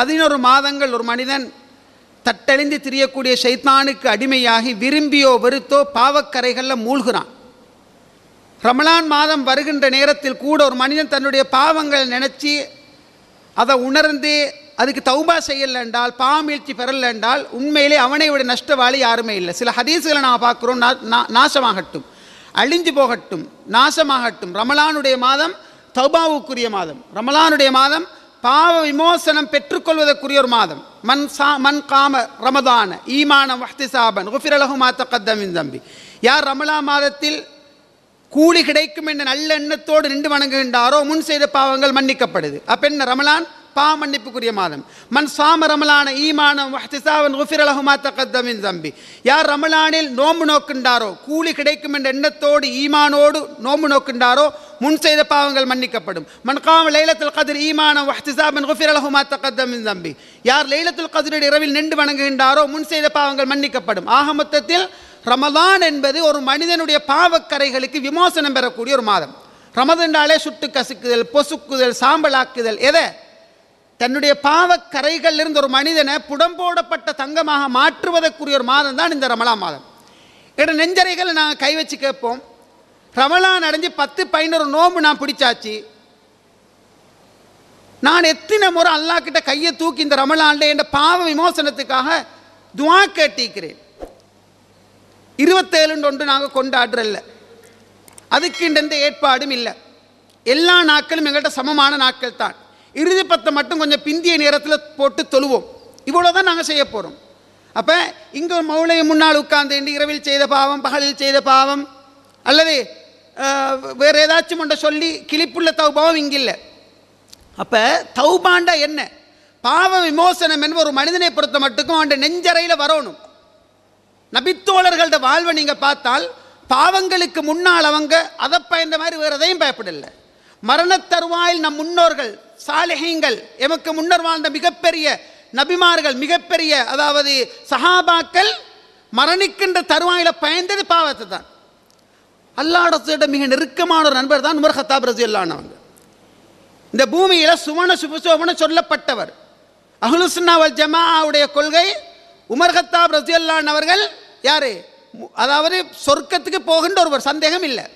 பதினொரு மாதங்கள் ஒரு மனிதன் தட்டழிந்து திரியக்கூடிய சைத்தானுக்கு அடிமையாகி விரும்பியோ வெறுத்தோ பாவக்கரைகளில் மூழ்கிறான் ரமலான் மாதம் வருகின்ற நேரத்தில் கூட ஒரு மனிதன் தன்னுடைய பாவங்கள் நினச்சி அதை உணர்ந்து அதுக்கு தௌபா செய்யலை என்றால் பாமீழ்ச்சி பெறலை என்றால் உண்மையிலே அவனை விட நஷ்டவாளி யாருமே இல்லை சில ஹதீஸுகளை நான் பார்க்குறோம் நாசமாகட்டும் அழிஞ்சு போகட்டும் நாசமாகட்டும் ரமலானுடைய மாதம் தௌபாவுக்குரிய மாதம் ரமலானுடைய மாதம் பாவ விமோசனம் பெற்றுக்கொள்வதற்குரிய ஒரு மாதம் மண் சா மண் காம ரமதான ஈமானம் சாபன் குஃபிரலகு மாத்த கத்தமின் தம்பி யார் ரமலா மாதத்தில் கூலி கிடைக்கும் என்ற நல்ல எண்ணத்தோடு நின்று வணங்குகின்றாரோ முன் செய்த பாவங்கள் மன்னிக்கப்படுது அப்போ என்ன ரமலான் பாவமன்னிப்புக்குரிய மாதம் மண் சாம ரமலான ஈமானம் வஹ்திசாவன் உஃபிரலஹுமா தகத்தமின் தம்பி யார் ரமலானில் நோம்பு நோக்கின்றாரோ கூலி கிடைக்கும் என்ற எண்ணத்தோடு ஈமானோடு நோம்பு நோக்கின்றாரோ முன் செய்த பாவங்கள் மன்னிக்கப்படும் மன்காம லைலத்தில் கதிர் ஈமானம் வஹ்திசாபன் குஃபிரலஹுமா தகத்தமின் தம்பி யார் லைலத்துல் கதிரோடு இரவில் நின்று வணங்குகின்றாரோ முன் செய்த பாவங்கள் மன்னிக்கப்படும் ஆக மொத்தத்தில் ரமதான் என்பது ஒரு மனிதனுடைய பாவக்கரைகளுக்கு விமோசனம் பெறக்கூடிய ஒரு மாதம் ரமதண்டாலே சுட்டு கசுக்குதல் பொசுக்குதல் சாம்பலாக்குதல் எதை தன்னுடைய பாவக்கரைகளில் இருந்த ஒரு மனிதனை புடம்போடப்பட்ட தங்கமாக மாற்றுவதற்குரிய ஒரு மாதம் தான் இந்த ரமலா மாதம் என்னோட நெஞ்சரைகளை நாங்கள் கை வச்சு கேட்போம் ரமலா அடைஞ்சு பத்து பதினொரு நோம்பு நான் பிடிச்சாச்சு நான் எத்தனை முறை கிட்ட கையை தூக்கி இந்த ரமலான்ல என் பாவ விமோசனத்துக்காக துவா கேட்டிக்கிறேன் இருபத்தேழுன்னு ஒன்று நாங்கள் கொண்டாடுறல்ல அதுக்கு இந்த ஏற்பாடும் இல்லை எல்லா நாட்களும் எங்கள்கிட்ட சமமான நாட்கள் தான் இறுதி பத்தை மட்டும் கொஞ்சம் பிந்திய நேரத்தில் போட்டு தொழுவோம் இவ்வளோ தான் நாங்கள் செய்ய போகிறோம் அப்போ இங்கே மௌளை முன்னால் உட்கார்ந்து இரவில் செய்த பாவம் பகலில் செய்த பாவம் அல்லது வேறு ஏதாச்சும் ஒன்றை சொல்லி கிளிப்புள்ள தௌபாவம் இங்கே இல்லை அப்போ தௌபாண்டா என்ன பாவ விமோசனம் என்ப ஒரு மனிதனை பொறுத்த மட்டுக்கும் அவன் நெஞ்சறையில் வரணும் நபித்தோழர்களோட வாழ்வை நீங்கள் பார்த்தால் பாவங்களுக்கு முன்னால் அவங்க அதை பயந்த மாதிரி வேறு எதையும் பயப்படலை மரணத் தருவாயில் நம் முன்னோர்கள் சாலிகைங்கள் எமக்கு முன்னர் வாழ்ந்த மிகப்பெரிய நபிமார்கள் மிகப்பெரிய அதாவது சஹாபாக்கள் மரணிக்கின்ற தருவாயில் பயந்தது பாவத்தை தான் அல்லாடத்தோட மிக நெருக்கமான ஒரு நண்பர் தான் உமர் ஹத்தாப் ரசி அல்லானவங்க இந்த பூமியில் சுவன சுபசோபன சொல்லப்பட்டவர் அஹ்லுசுன்னாவல் ஜமாவுடைய கொள்கை உமர் ஹத்தாப் ரசி அல்லானவர்கள் யார் அதாவது சொர்க்கத்துக்கு போகின்ற ஒருவர் சந்தேகம் இல்லை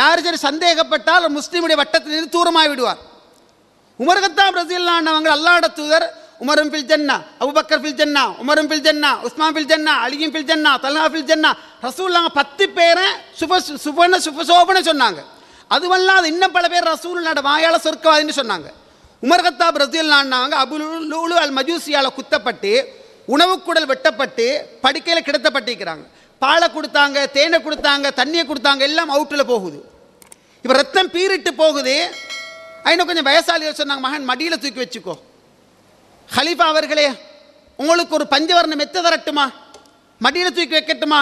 யார் சரி சந்தேகப்பட்டால் முஸ்லீமுடைய வட்டத்திலிருந்து தூரமாக விடுவார் உமர்கத்தா பிரசீல் ரசில்லாண்டவங்க அல்லாட தூதர் உமரும் பில் ஜன்னா அபுபக்கர் பில் ஜென்னா உமரும் பில் ஜன்னா உஸ்மான் பில் ஜன்னா அலியும் பில் ஜன்னா தலா பில் ஜன்னா ரசூல்லாங்க பத்து பேரை சுப சுபன சுபசோபனை சொன்னாங்க அதுவல்லாது இன்னும் பல பேர் ரசூல்லாட வாயால் சொர்க்கவாதின்னு சொன்னாங்க உமர்கத்தா கத்தாப் ரசூல்லாண்டாங்க அபுலு அல் மஜூசியால் குத்தப்பட்டு உணவுக்குடல் வெட்டப்பட்டு படுக்கையில் கிடத்தப்பட்டிருக்கிறாங்க பாலை கொடுத்தாங்க தேனை கொடுத்தாங்க தண்ணியை கொடுத்தாங்க எல்லாம் அவுட்டில் போகுது இப்போ ரத்தம் பீரிட்டு போகுது ஐநோ கொஞ்சம் வயசாளிகள் சொன்னாங்க மகன் மடியில் தூக்கி வச்சுக்கோ ஹலீஃபா அவர்களே உங்களுக்கு ஒரு பஞ்சவர்ணம் மெத்த தரட்டுமா மடியில் தூக்கி வைக்கட்டுமா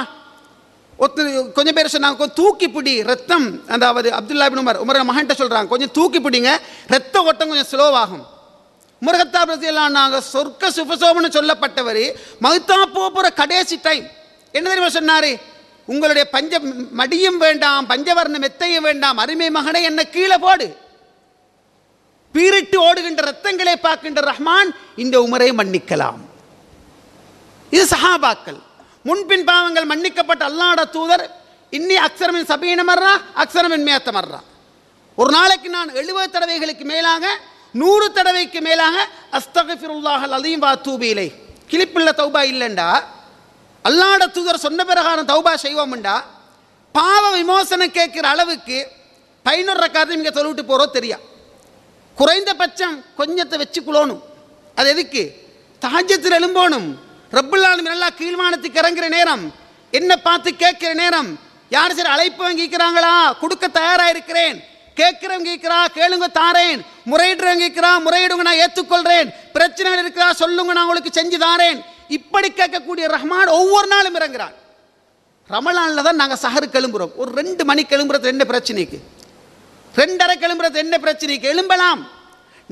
ஒத்து கொஞ்சம் பேர் சொன்னாங்க கொஞ்சம் தூக்கி பிடி ரத்தம் அதாவது அப்துல்லா பின் உமர் உமர மகன்கிட்ட சொல்கிறாங்க கொஞ்சம் தூக்கி பிடிங்க ரத்த ஓட்டம் கொஞ்சம் ஸ்லோவாகும் முருகத்தா பிரசியெல்லாம் நாங்கள் சொர்க்க சுபசோபன்னு சொல்லப்பட்டவர் மகுத்தா போகிற கடைசி டைம் என்ன தெரியுமா சொன்னார் உங்களுடைய பஞ்ச மடியும் வேண்டாம் பஞ்சவர்ண மெத்தையும் வேண்டாம் அருமை மகனை என்ன கீழே போடு பீரிட்டு ஓடுகின்ற ரத்தங்களை பார்க்கின்ற ரஹ்மான் இந்த உமரை மன்னிக்கலாம் இது சஹாபாக்கள் முன்பின் பாவங்கள் மன்னிக்கப்பட்ட அல்லாட தூதர் இன்னி அக்சரமின் சபையின மர்றா அக்சரமின் மேத்த மர்றா ஒரு நாளைக்கு நான் எழுபது தடவைகளுக்கு மேலாக நூறு தடவைக்கு மேலாக அஸ்தகஃபிருல்லாஹல் அதையும் வா தூபிலை கிளிப்பில்ல தௌபா இல்லைண்டா அல்லாட தூதர் சொன்ன பிரகாரம் தௌபா செய்வோம்டா பாவ விமோசனம் கேட்குற அளவுக்கு பதினொரு காரணம் இங்கே தொழுவிட்டு போகிறோம் தெரியா குறைந்தபட்சம் கொஞ்சத்தை வச்சுக்குள்ளோணும் அது எதுக்கு தாஜத்தில் எழும்போனும் ரப்புல்லாலும் நல்லா கீழ்மானத்துக்கு இறங்குற நேரம் என்ன பார்த்து கேட்குற நேரம் யார் சரி அழைப்பவன் கேட்குறாங்களா கொடுக்க தயாராக இருக்கிறேன் கேட்கிறவங்க கேட்குறா கேளுங்க தாரேன் முறையிடுறவங்க கேட்கிறா முறையிடுங்க நான் ஏற்றுக்கொள்கிறேன் பிரச்சனைகள் இருக்கிறா சொல்லுங்க நான் உங்களுக்கு செஞ்சு தாரேன் இப்படி கேட்கக்கூடிய ரஹ்மான் ஒவ்வொரு நாளும் இறங்குறான் ரமலானில் தான் நாங்கள் சஹரு கிளம்புறோம் ஒரு ரெண்டு மணி கிளம்புறது என்ன பிரச்சனைக்கு ரெண்டரை கிளம்புறது என்ன பிரச்சனைக்கு எழும்பலாம்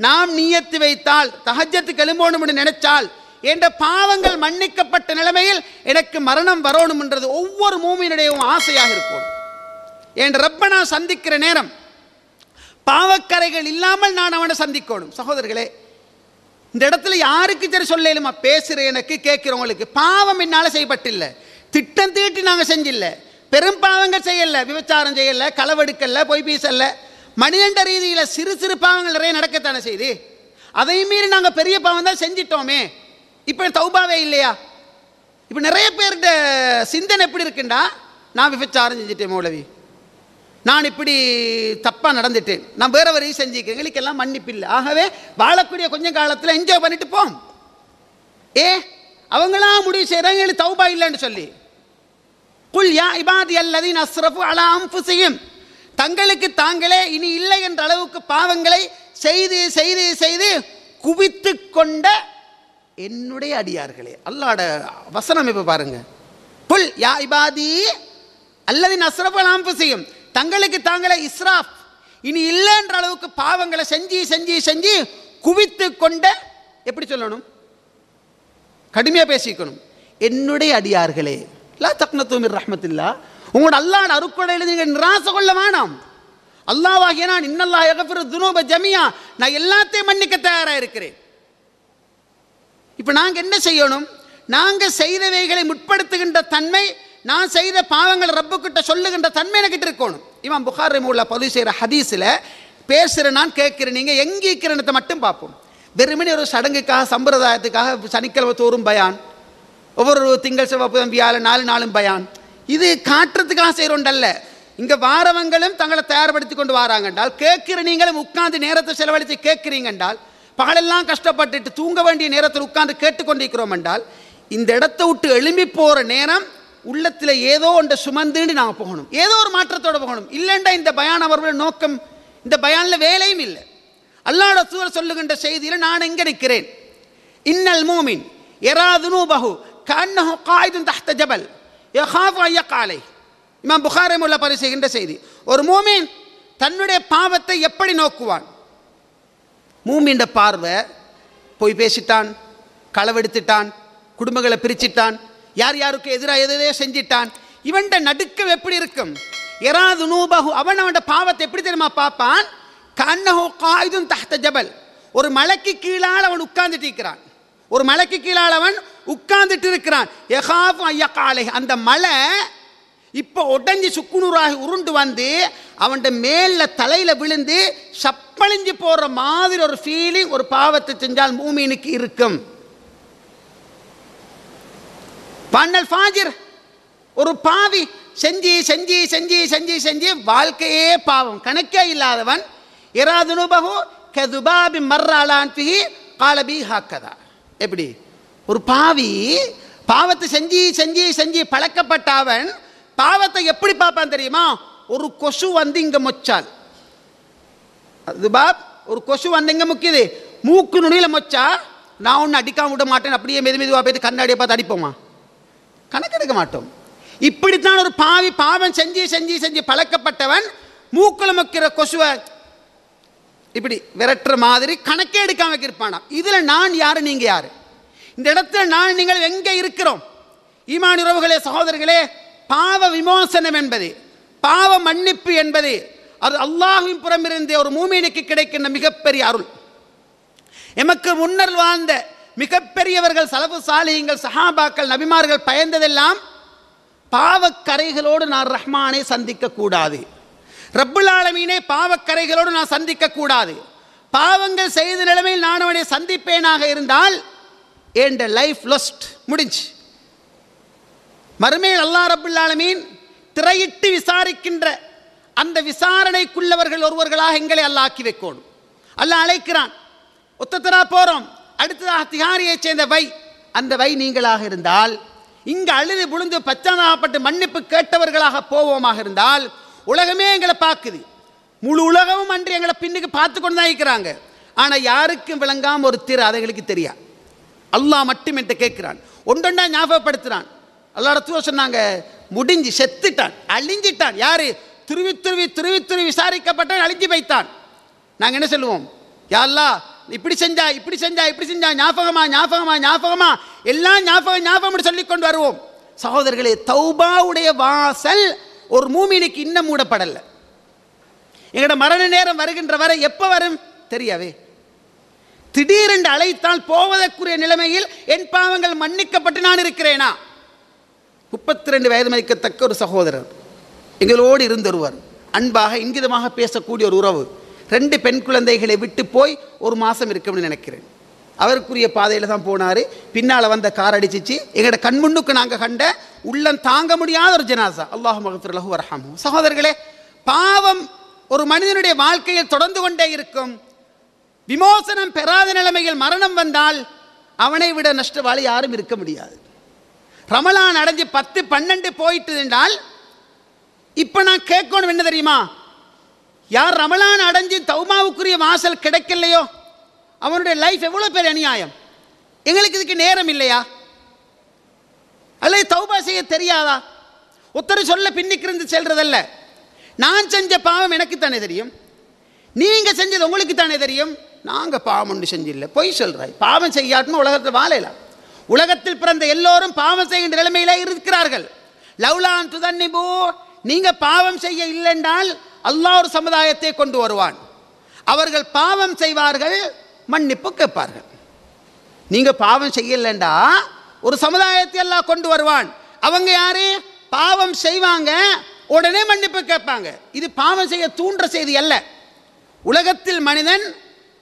நாம் நீயத்து வைத்தால் தகஜத்துக்கு எழும்பணும்னு நினைச்சால் என்ற பாவங்கள் மன்னிக்கப்பட்ட நிலைமையில் எனக்கு மரணம் வரணும்ன்றது ஒவ்வொரு மூமியினுடையும் ஆசையாக இருக்கும் என் ரப்ப நான் சந்திக்கிற நேரம் பாவக்கரைகள் இல்லாமல் நான் அவனை சந்திக்கணும் சகோதரர்களே இந்த இடத்துல யாருக்கு சரி சொல்ல பேசுகிற எனக்கு கேட்குறவங்களுக்கு பாவம் என்னால் செய்யப்பட்டில்லை திட்டம் தீட்டி நாங்கள் செஞ்சில்ல பெரும் பாவங்கள் செய்யலை விபச்சாரம் செய்யலை களவெடுக்கலை பொய் பேசலை மனிதண்ட ரீதியில் சிறு சிறு பாவங்கள் நிறைய நடக்கத்தானே செய்து அதையும் மீறி நாங்கள் பெரிய பாவம் தான் செஞ்சிட்டோமே இப்போ தௌபாவே இல்லையா இப்போ நிறைய பேர்கிட்ட சிந்தனை எப்படி இருக்குண்டா நான் விபச்சாரம் செஞ்சிட்டேன் மௌலவி நான் இப்படி தப்பாக நடந்துட்டேன் நான் வேற வரையும் செஞ்சுக்கிறேன் எங்களுக்கெல்லாம் மன்னிப்பு இல்லை ஆகவே வாழக்கூடிய கொஞ்சம் காலத்தில் என்ஜாய் பண்ணிட்டு போம் ஏ அவங்களா முடிவு செய்கிறாங்க எங்களுக்கு தௌபா இல்லைன்னு சொல்லி குல் யா இபாதி அல்லதின் அஸ்ரஃபு அலாம் செய்யும் தங்களுக்கு தாங்களே இனி இல்லை என்ற அளவுக்கு பாவங்களை செய்து செய்து செய்து குவித்து கொண்ட என்னுடைய அடியார்களே அல்லாட வசனம் இப்போ பாருங்க புல் யா இபாதி அல்லது நஸ்ரபல் அலாம் செய்யும் தங்களுக்கு தாங்களே இஸ்ராஃப் இனி இல்லைன்ற அளவுக்கு பாவங்களை செஞ்சு செஞ்சு செஞ்சு குவித்து கொண்ட எப்படி சொல்லணும் கடுமையாக பேசிக்கணும் என்னுடைய அடியார்களே லா தக்னத்துவமிர் ரஹமத்தில்லா உங்களோட அல்லாட அருக்கொடையில் நீங்கள் நிராச கொள்ள வேணாம் அல்லாவாகிய நான் இன்னல்லா எகப்பிற துனோப ஜமியா நான் எல்லாத்தையும் மன்னிக்க தயாராக இருக்கிறேன் இப்போ நாங்கள் என்ன செய்யணும் நாங்கள் செய்தவைகளை முற்படுத்துகின்ற தன்மை நான் செய்த பாவங்கள் ரப்புக்கிட்ட சொல்லுகின்ற தன்மை எனக்கிட்ட இருக்கணும் இவன் புகார் ரமூலா பதிவு செய்கிற ஹதீஸில் பேசுகிற நான் கேட்குறேன் நீங்கள் எங்கே இருக்கிறனத்தை மட்டும் பார்ப்போம் வெறுமனே ஒரு சடங்குக்காக சம்பிரதாயத்துக்காக சனிக்கிழமை தோறும் பயான் ஒவ்வொரு திங்கள் செவ்வாய் வியாழ நாலு நாளும் பயான் இது காட்டுறதுக்காக செய்கிறோண்டல்ல இங்கே வாரவங்களும் தங்களை தயார்படுத்தி கொண்டு வராங்க என்றால் கேட்குற நீங்களும் உட்காந்து நேரத்தை செலவழித்து கேட்குறீங்க என்றால் பகலெல்லாம் கஷ்டப்பட்டுட்டு தூங்க வேண்டிய நேரத்தில் உட்காந்து கேட்டுக்கொண்டிருக்கிறோம் என்றால் இந்த இடத்தை விட்டு எழும்பி போகிற நேரம் உள்ளத்தில் ஏதோ ஒன்றை சுமந்துன்னு நாங்கள் போகணும் ஏதோ ஒரு மாற்றத்தோடு போகணும் இல்லைண்டா இந்த பயான் அவர்களுடைய நோக்கம் இந்த பயானில் வேலையும் இல்லை அல்லாட சூர சொல்லுகின்ற செய்தியில் நான் எங்கே நிற்கிறேன் இன்னல் மூமின் எராதுனு பஹு கண்ணஹு காய்தும் தஹ்த ஜபல் ஐய காலை இமாம் புகாரை பதிவு செய்கின்ற செய்தி ஒரு மூமின் தன்னுடைய பாவத்தை எப்படி நோக்குவான் மூமின்ற பார்வை போய் பேசிட்டான் களவெடுத்துட்டான் குடும்பங்களை பிரிச்சிட்டான் யார் யாருக்கு எதிராக எதையே செஞ்சிட்டான் இவன்ட நடுக்கம் எப்படி இருக்கும் எராது நூபகு அவன் அவன் பாவத்தை எப்படி தெரியுமா பார்ப்பான் கண்ணஹோ காயுதும் தஹ்த ஜபல் ஒரு மலைக்கு கீழால் அவன் உட்கார்ந்துட்டு இருக்கிறான் ஒரு மலைக்கு கீழால் அவன் உட்கார்ந்துட்டு இருக்கிறான் எகாஃபு ஐயா காலை அந்த மலை இப்போ உடஞ்சி சுக்குநூறாகி உருண்டு வந்து அவன்கிட்ட மேலில் தலையில் விழுந்து சப்பளிஞ்சு போகிற மாதிரி ஒரு ஃபீலிங் ஒரு பாவத்தை செஞ்சால் மூமீனுக்கு இருக்கும் பண்ணல் ஃபாஜிர் ஒரு பாவி செஞ்சு செஞ்சு செஞ்சு செஞ்சு செஞ்சு வாழ்க்கையே பாவம் கணக்கே இல்லாதவன் இராதுனுபகு கதுபாபி மர்ராளான்பிகி காலபி ஹாக்கதா எப்படி ஒரு பாவி பாவத்தை செஞ்சு செஞ்சு செஞ்சு பழக்கப்பட்ட அவன் பாவத்தை எப்படி பார்ப்பான் தெரியுமா ஒரு கொசு வந்து இங்கே மொச்சால் பாப் ஒரு கொசு வந்து இங்கே முக்கியது மூக்கு நுனியில் மொச்சா நான் ஒன்று அடிக்காம விட மாட்டேன் அப்படியே மெது மெதுவாக போய்த்து கண்ணாடியை பார்த்து அடிப்போமா கணக்கெடுக்க மாட்டோம் இப்படித்தான் ஒரு பாவி பாவம் செஞ்சு செஞ்சு செஞ்சு பழக்கப்பட்டவன் மூக்கில் மக்கிற கொசுவை இப்படி விரட்டுற மாதிரி கணக்கே எடுக்காம இருப்பானா இதில் நான் யார் நீங்கள் யார் இந்த இடத்துல நான் நீங்கள் எங்கே இருக்கிறோம் ஈமான் உறவுகளே சகோதரர்களே பாவ விமோசனம் என்பது பாவ மன்னிப்பு என்பது அது அல்லாஹின் புறமிருந்தே ஒரு மூமினுக்கு கிடைக்கின்ற மிகப்பெரிய அருள் எமக்கு முன்னர் வாழ்ந்த மிகப்பெரியவர்கள் சலபு சாலியங்கள் சஹாபாக்கள் நபிமார்கள் பயந்ததெல்லாம் பாவக்கரைகளோடு நான் ரஹ்மானை சந்திக்கக்கூடாது ரப்புலாலமீனே பாவக்கரைகளோடு நான் சந்திக்கக்கூடாது பாவங்கள் செய்த நிலைமையில் நான் அவனை சந்திப்பேனாக இருந்தால் என்ற லைஃப் லொஸ்ட் முடிஞ்சு மறுமையில் அல்லா ரபுல்லாலமீன் திரையிட்டு விசாரிக்கின்ற அந்த விசாரணைக்குள்ளவர்கள் ஒருவர்களாக எங்களை அல்ல ஆக்கி வைக்கணும் அல்ல அழைக்கிறான் ஒத்தத்தரா போகிறோம் அடுத்ததாக திகாரியைச் சேர்ந்த வை அந்த வை நீங்களாக இருந்தால் இங்கு அழுது புழுந்து பச்சாதாகப்பட்டு மன்னிப்பு கேட்டவர்களாக போவோமாக இருந்தால் உலகமே எங்களை பார்க்குது முழு உலகமும் அன்று எங்களை பின்னுக்கு பார்த்து கொண்டு தான் இருக்கிறாங்க ஆனால் யாருக்கும் விளங்காமல் ஒரு திரு அதைகளுக்கு தெரியா அல்லாஹ் மட்டும் என்று கேட்கிறான் ஒன்றொன்றா ஞாபகப்படுத்துகிறான் அல்லா இடத்துல சொன்னாங்க முடிஞ்சு செத்துட்டான் அழிஞ்சிட்டான் யார் திருவி திருவி திருவி திருவி விசாரிக்கப்பட்டான் அழிஞ்சு வைத்தான் நாங்கள் என்ன சொல்லுவோம் யாரெல்லாம் இப்படி செஞ்சா இப்படி செஞ்சா இப்படி செஞ்சா ஞாபகமா ஞாபகமா ஞாபகமா எல்லாம் ஞாபகம் ஞாபகம் சொல்லி கொண்டு வருவோம் சகோதரர்களே தௌபாவுடைய வாசல் ஒரு மூமினுக்கு இன்னும் மூடப்படலை எங்களோட மரண நேரம் வருகின்ற வரை எப்போ வரும் தெரியாவே திடீரென்று அழைத்தால் போவதற்குரிய நிலைமையில் என் பாவங்கள் மன்னிக்கப்பட்டு நான் இருக்கிறேனா முப்பத்தி ரெண்டு வயது மதிக்கத்தக்க ஒரு சகோதரர் எங்களோடு இருந்தொருவர் அன்பாக இங்கிதமாக பேசக்கூடிய ஒரு உறவு ரெண்டு பெண் குழந்தைகளை விட்டு போய் ஒரு மாதம் இருக்கும்னு நினைக்கிறேன் அவருக்குரிய பாதையில் தான் போனார் பின்னால் வந்த கார் அடிச்சிச்சு எங்களோட கண்முன்னுக்கு நாங்கள் கண்ட உள்ளம் தாங்க முடியாத ஒரு ஜனாசா அல்லாஹு மகத்துலகு வரஹாமு சகோதரர்களே பாவம் ஒரு மனிதனுடைய வாழ்க்கையில் தொடர்ந்து கொண்டே இருக்கும் விமோசனம் பெறாத நிலைமையில் மரணம் வந்தால் அவனை விட நஷ்டவாளி யாரும் இருக்க முடியாது ரமலான் அடைஞ்சு பத்து பன்னெண்டு போயிட்டு இருந்தால் இப்போ நான் கேட்கணும் என்ன தெரியுமா யார் ரமலான் அடைஞ்சு தௌமாவுக்குரிய வாசல் கிடைக்கலையோ அவனுடைய லைஃப் எவ்வளோ பேர் அநியாயம் எங்களுக்கு இதுக்கு நேரம் இல்லையா அல்லது தௌபா செய்ய தெரியாதா ஒருத்தர் சொல்ல பின்னிக்கிருந்து செல்றதல்ல நான் செஞ்ச பாவம் எனக்கு தானே தெரியும் நீங்கள் செஞ்சது உங்களுக்கு தானே தெரியும் நாங்கள் பாவம் ஒன்று செஞ்சில்லை பொய் சொல்கிறாய் பாவம் செய்யாட்டுன்னு உலகத்தில் வாழையிலாம் உலகத்தில் பிறந்த எல்லோரும் பாவம் செய்கின்ற நிலைமையில இருக்கிறார்கள் லவ்லான் துதன்னிபூ நீங்கள் பாவம் செய்ய என்றால் அல்லாஹ் ஒரு சமுதாயத்தை கொண்டு வருவான் அவர்கள் பாவம் செய்வார்கள் மன்னிப்பு கேட்பார்கள் நீங்கள் பாவம் செய்யலண்டா ஒரு சமுதாயத்தை எல்லாம் கொண்டு வருவான் அவங்க யாரு பாவம் செய்வாங்க உடனே மன்னிப்பு கேட்பாங்க இது பாவம் செய்ய தூண்ட செய்தி அல்ல உலகத்தில் மனிதன்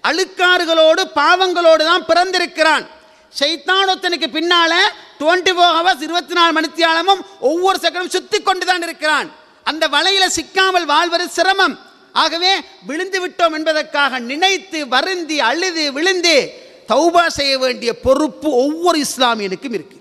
அழுக்காறுகளோடு பாவங்களோடு தான் பிறந்திருக்கிறான் சைத்தானத்தனுக்கு பின்னால டுவெண்ட்டி ஃபோர் ஹவர்ஸ் இருபத்தி நாலு மணித்தியாலமும் ஒவ்வொரு செகண்டும் சுத்தி கொண்டு தான் இருக்கிறான் அந்த வலையில சிக்காமல் வாழ்வது சிரமம் ஆகவே விழுந்து விட்டோம் என்பதற்காக நினைத்து வருந்தி அழுது விழுந்து தௌபா செய்ய வேண்டிய பொறுப்பு ஒவ்வொரு இஸ்லாமியனுக்கும் இருக்கு